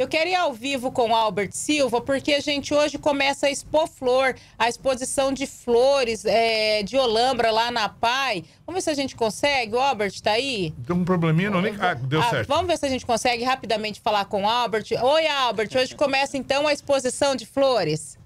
Eu queria ir ao vivo com o Albert Silva, porque a gente hoje começa a expor flor, a exposição de flores é, de Olambra lá na PAI. Vamos ver se a gente consegue. O Albert está aí? Tem um probleminha, não Ah, deu ah, certo. Vamos ver se a gente consegue rapidamente falar com o Albert. Oi, Albert. Hoje começa então a exposição de flores.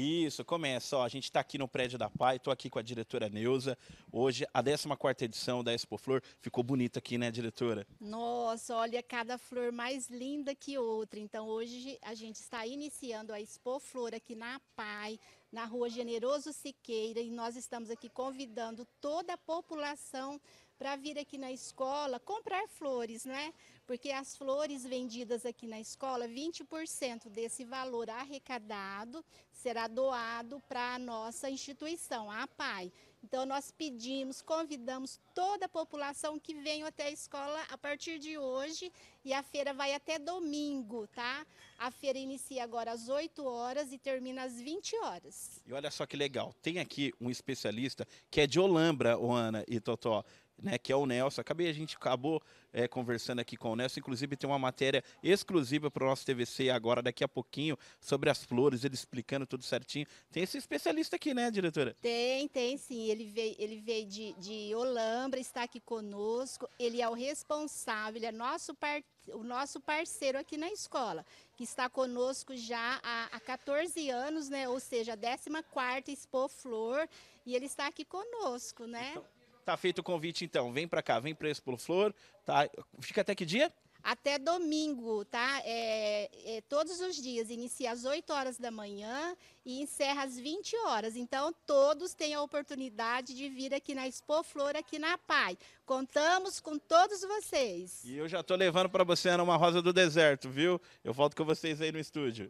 Isso, começa. Ó, a gente está aqui no prédio da Pai, estou aqui com a diretora Neuza. Hoje, a 14 edição da Expo Flor. Ficou bonita aqui, né, diretora? Nossa, olha, cada flor mais linda que outra. Então, hoje a gente está iniciando a Expo Flor aqui na Pai, na rua Generoso Siqueira, e nós estamos aqui convidando toda a população para vir aqui na escola comprar flores, né? Porque as flores vendidas aqui na escola, 20% desse valor arrecadado será doado para a nossa instituição, a APAI. Então nós pedimos, convidamos toda a população que venha até a escola a partir de hoje e a feira vai até domingo, tá? A feira inicia agora às 8 horas e termina às 20 horas. E olha só que legal, tem aqui um especialista que é de Olambra, Ana e Totó. Né, que é o Nelson. Acabei, a gente acabou é, conversando aqui com o Nelson. Inclusive, tem uma matéria exclusiva para o nosso TVC agora, daqui a pouquinho, sobre as flores, ele explicando tudo certinho. Tem esse especialista aqui, né, diretora? Tem, tem sim. Ele veio, ele veio de, de Olambra, está aqui conosco. Ele é o responsável, ele é nosso par, o nosso parceiro aqui na escola, que está conosco já há, há 14 anos, né? Ou seja, a 14 Expo Flor, e ele está aqui conosco, né? Então... Tá feito o convite, então. Vem para cá, vem para Expo Flor. Tá? Fica até que dia? Até domingo, tá? É, é, todos os dias. Inicia às 8 horas da manhã e encerra às 20 horas. Então, todos têm a oportunidade de vir aqui na Expo Flor, aqui na PAI. Contamos com todos vocês. E eu já estou levando para você, Ana, uma rosa do deserto, viu? Eu volto com vocês aí no estúdio.